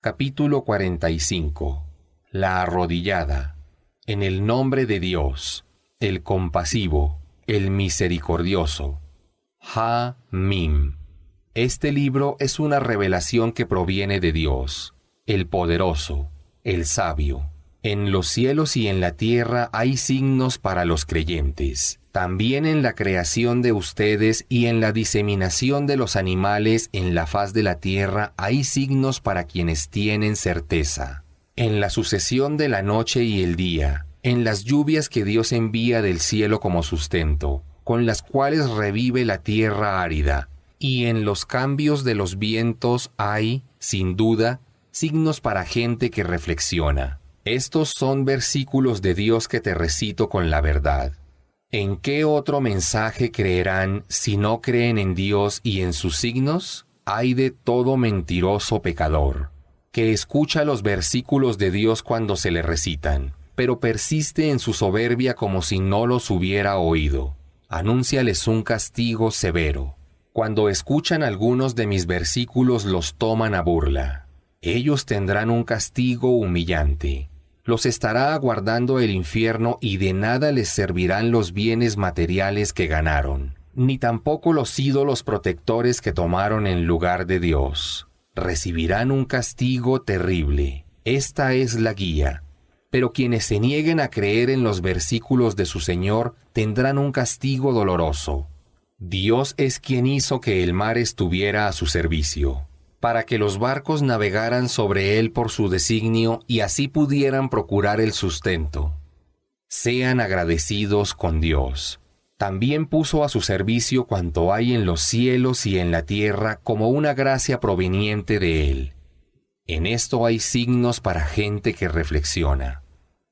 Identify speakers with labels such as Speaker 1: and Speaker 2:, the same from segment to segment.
Speaker 1: Capítulo 45 La arrodillada En el nombre de Dios, el compasivo, el misericordioso. Ha-Mim. Este libro es una revelación que proviene de Dios, el poderoso, el sabio. En los cielos y en la tierra hay signos para los creyentes, también en la creación de ustedes y en la diseminación de los animales en la faz de la tierra hay signos para quienes tienen certeza. En la sucesión de la noche y el día, en las lluvias que Dios envía del cielo como sustento, con las cuales revive la tierra árida, y en los cambios de los vientos hay, sin duda, signos para gente que reflexiona. Estos son versículos de Dios que te recito con la verdad. ¿En qué otro mensaje creerán si no creen en Dios y en sus signos? Hay de todo mentiroso pecador, que escucha los versículos de Dios cuando se le recitan, pero persiste en su soberbia como si no los hubiera oído. Anúnciales un castigo severo. Cuando escuchan algunos de mis versículos los toman a burla. Ellos tendrán un castigo humillante los estará aguardando el infierno y de nada les servirán los bienes materiales que ganaron, ni tampoco los ídolos protectores que tomaron en lugar de Dios. Recibirán un castigo terrible. Esta es la guía. Pero quienes se nieguen a creer en los versículos de su Señor tendrán un castigo doloroso. Dios es quien hizo que el mar estuviera a su servicio para que los barcos navegaran sobre él por su designio y así pudieran procurar el sustento. Sean agradecidos con Dios. También puso a su servicio cuanto hay en los cielos y en la tierra como una gracia proveniente de él. En esto hay signos para gente que reflexiona.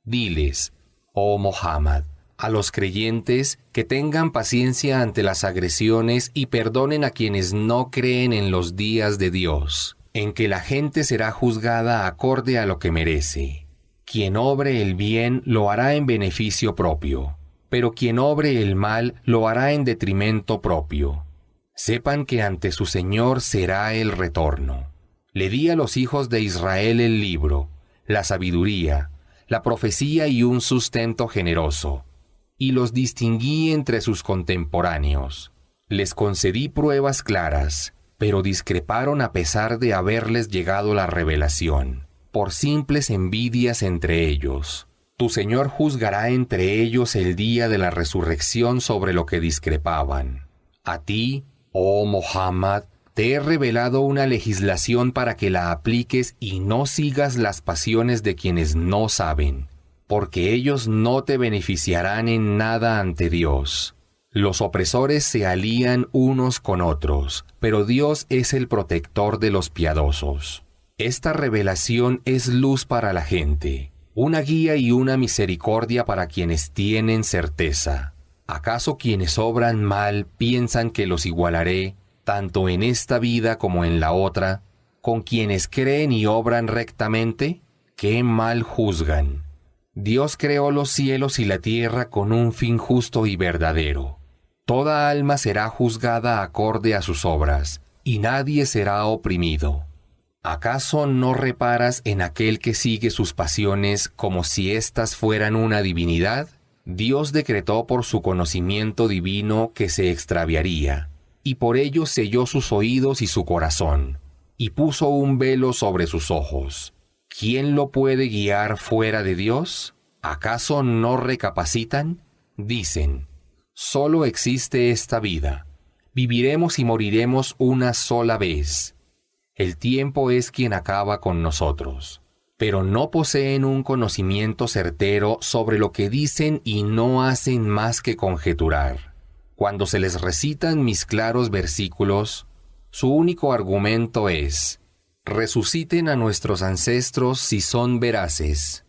Speaker 1: Diles, oh Mohammed, a los creyentes que tengan paciencia ante las agresiones y perdonen a quienes no creen en los días de Dios, en que la gente será juzgada acorde a lo que merece. Quien obre el bien lo hará en beneficio propio, pero quien obre el mal lo hará en detrimento propio. Sepan que ante su Señor será el retorno. Le di a los hijos de Israel el libro, la sabiduría, la profecía y un sustento generoso y los distinguí entre sus contemporáneos. Les concedí pruebas claras, pero discreparon a pesar de haberles llegado la revelación, por simples envidias entre ellos. Tu Señor juzgará entre ellos el día de la resurrección sobre lo que discrepaban. A ti, oh Mohammed, te he revelado una legislación para que la apliques y no sigas las pasiones de quienes no saben porque ellos no te beneficiarán en nada ante Dios. Los opresores se alían unos con otros, pero Dios es el protector de los piadosos. Esta revelación es luz para la gente, una guía y una misericordia para quienes tienen certeza. ¿Acaso quienes obran mal piensan que los igualaré, tanto en esta vida como en la otra, con quienes creen y obran rectamente? ¡Qué mal juzgan! Dios creó los cielos y la tierra con un fin justo y verdadero. Toda alma será juzgada acorde a sus obras, y nadie será oprimido. ¿Acaso no reparas en aquel que sigue sus pasiones como si éstas fueran una divinidad? Dios decretó por su conocimiento divino que se extraviaría, y por ello selló sus oídos y su corazón, y puso un velo sobre sus ojos ¿Quién lo puede guiar fuera de Dios? ¿Acaso no recapacitan? Dicen, solo existe esta vida. Viviremos y moriremos una sola vez. El tiempo es quien acaba con nosotros. Pero no poseen un conocimiento certero sobre lo que dicen y no hacen más que conjeturar. Cuando se les recitan mis claros versículos, su único argumento es, resuciten a nuestros ancestros si son veraces.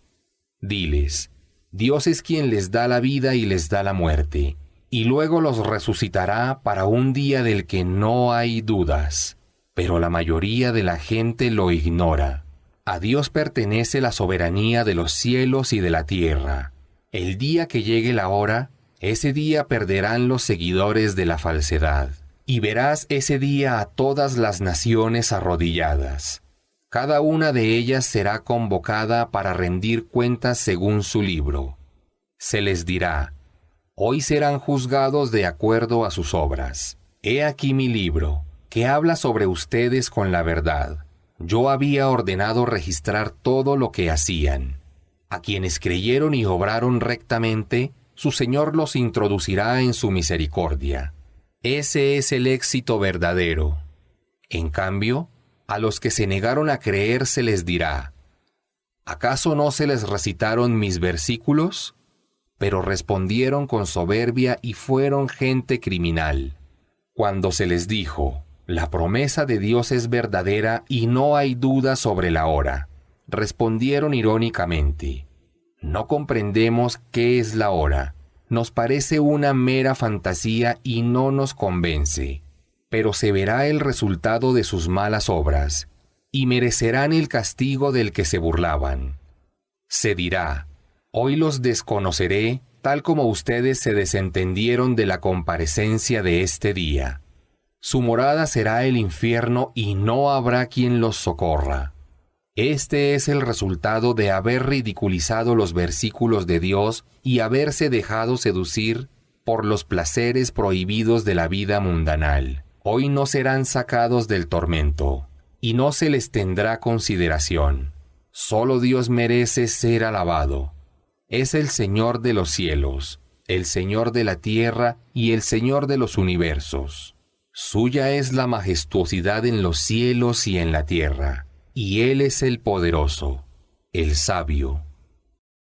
Speaker 1: Diles, Dios es quien les da la vida y les da la muerte, y luego los resucitará para un día del que no hay dudas. Pero la mayoría de la gente lo ignora. A Dios pertenece la soberanía de los cielos y de la tierra. El día que llegue la hora, ese día perderán los seguidores de la falsedad y verás ese día a todas las naciones arrodilladas. Cada una de ellas será convocada para rendir cuentas según su libro. Se les dirá, hoy serán juzgados de acuerdo a sus obras. He aquí mi libro, que habla sobre ustedes con la verdad. Yo había ordenado registrar todo lo que hacían. A quienes creyeron y obraron rectamente, su Señor los introducirá en su misericordia ese es el éxito verdadero. En cambio, a los que se negaron a creer se les dirá, ¿acaso no se les recitaron mis versículos? Pero respondieron con soberbia y fueron gente criminal. Cuando se les dijo, la promesa de Dios es verdadera y no hay duda sobre la hora, respondieron irónicamente, no comprendemos qué es la hora nos parece una mera fantasía y no nos convence, pero se verá el resultado de sus malas obras, y merecerán el castigo del que se burlaban. Se dirá, hoy los desconoceré, tal como ustedes se desentendieron de la comparecencia de este día. Su morada será el infierno y no habrá quien los socorra. Este es el resultado de haber ridiculizado los versículos de Dios y haberse dejado seducir por los placeres prohibidos de la vida mundanal. Hoy no serán sacados del tormento, y no se les tendrá consideración. Solo Dios merece ser alabado. Es el Señor de los cielos, el Señor de la tierra y el Señor de los universos. Suya es la majestuosidad en los cielos y en la tierra y Él es el poderoso, el sabio.